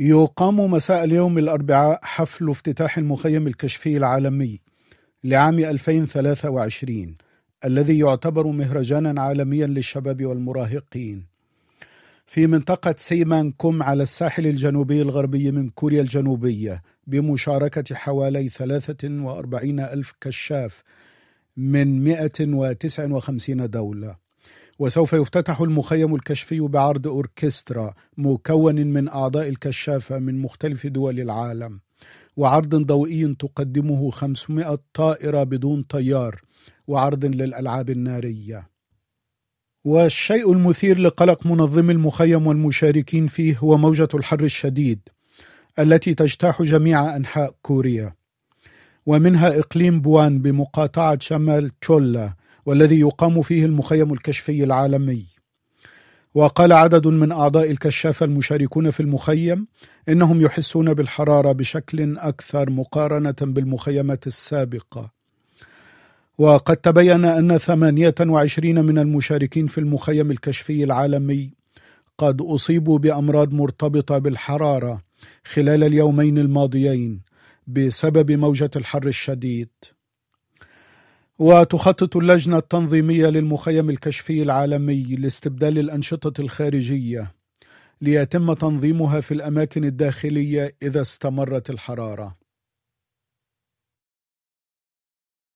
يقام مساء اليوم الأربعاء حفل افتتاح المخيم الكشفي العالمي لعام 2023 الذي يعتبر مهرجانا عالميا للشباب والمراهقين في منطقة سيمان كوم على الساحل الجنوبي الغربي من كوريا الجنوبية بمشاركة حوالي 43 ألف كشاف من 159 دولة وسوف يفتتح المخيم الكشفي بعرض أوركسترا مكون من أعضاء الكشافة من مختلف دول العالم وعرض ضوئي تقدمه 500 طائرة بدون طيار وعرض للألعاب النارية والشيء المثير لقلق منظم المخيم والمشاركين فيه هو موجة الحر الشديد التي تجتاح جميع أنحاء كوريا ومنها إقليم بوان بمقاطعة شمال تشولا والذي يقام فيه المخيم الكشفي العالمي وقال عدد من أعضاء الكشافة المشاركون في المخيم إنهم يحسون بالحرارة بشكل أكثر مقارنة بالمخيمات السابقة وقد تبين أن 28 من المشاركين في المخيم الكشفي العالمي قد أصيبوا بأمراض مرتبطة بالحرارة خلال اليومين الماضيين بسبب موجة الحر الشديد وتخطط اللجنة التنظيمية للمخيم الكشفي العالمي لاستبدال الأنشطة الخارجية ليتم تنظيمها في الأماكن الداخلية إذا استمرت الحرارة